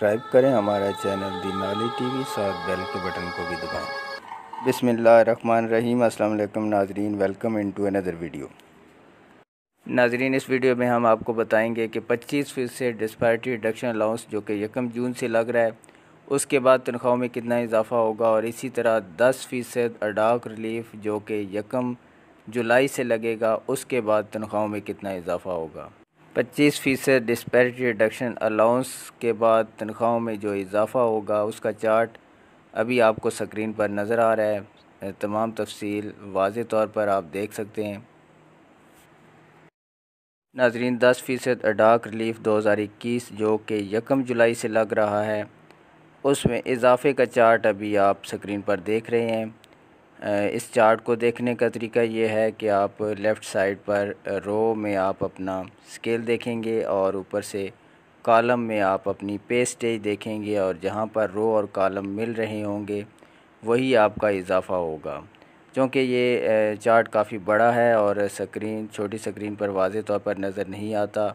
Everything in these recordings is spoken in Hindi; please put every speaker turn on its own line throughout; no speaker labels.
सब्सक्राइब करें हमारा चैनल दी टी टीवी साथ बेल के बटन को भी दबाएं बिसमिल्ल
रहीम अस्सलाम वालेकुम नाजरीन welcome in to another video
नाजरीन इस वीडियो में हम आपको बताएंगे कि 25 फीसद डिस्पायरिटी रिडक्शन अलाउंस जो कि यकम जून से लग रहा है उसके बाद तनख्वाहों में कितना इजाफा होगा और इसी तरह दस फ़ीसद अडाक रिलीफ जो कि यकम जुलाई से लगेगा उसके बाद तनख्वाहों में कितना इजाफा होगा पच्चीस फ़ीसद डिस्पैरिटी रिडक्शन अलाउंस के बाद तनख्वाहों में जो इजाफ़ा होगा उसका चार्ट अभी आपको स्क्रीन पर नज़र आ रहा है तमाम तफसील वाज तौर पर आप देख सकते हैं नाजरीन दस फ़ीसद अडाक रिलीफ दो हज़ार इक्कीस जो कि यकम जुलाई से लग रहा है उसमें इजाफ़े का चार्ट अभी आप स्क्रीन पर देख रहे हैं इस चार्ट को देखने का तरीका ये है कि आप लेफ़्ट साइड पर रो में आप अपना स्केल देखेंगे और ऊपर से कॉलम में आप अपनी पे स्टेज देखेंगे और जहाँ पर रो और कॉलम मिल रहे होंगे वही आपका इजाफा होगा क्योंकि ये चार्ट काफ़ी बड़ा है और स्क्रीन छोटी स्क्रीन पर वाज तौर पर नज़र नहीं आता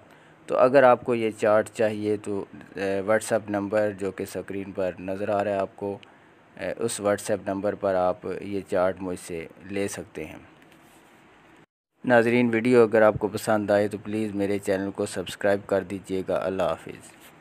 तो अगर आपको ये चार्ट चाहिए तो व्हाट्सअप नंबर जो कि स्क्रीन पर नज़र आ रहा है आपको उस व्हाट्सएप नंबर पर आप ये चार्ट मुझसे ले सकते हैं नाजरीन वीडियो अगर आपको पसंद
आए तो प्लीज़ मेरे चैनल को सब्सक्राइब कर दीजिएगा अल्लाह हाफिज़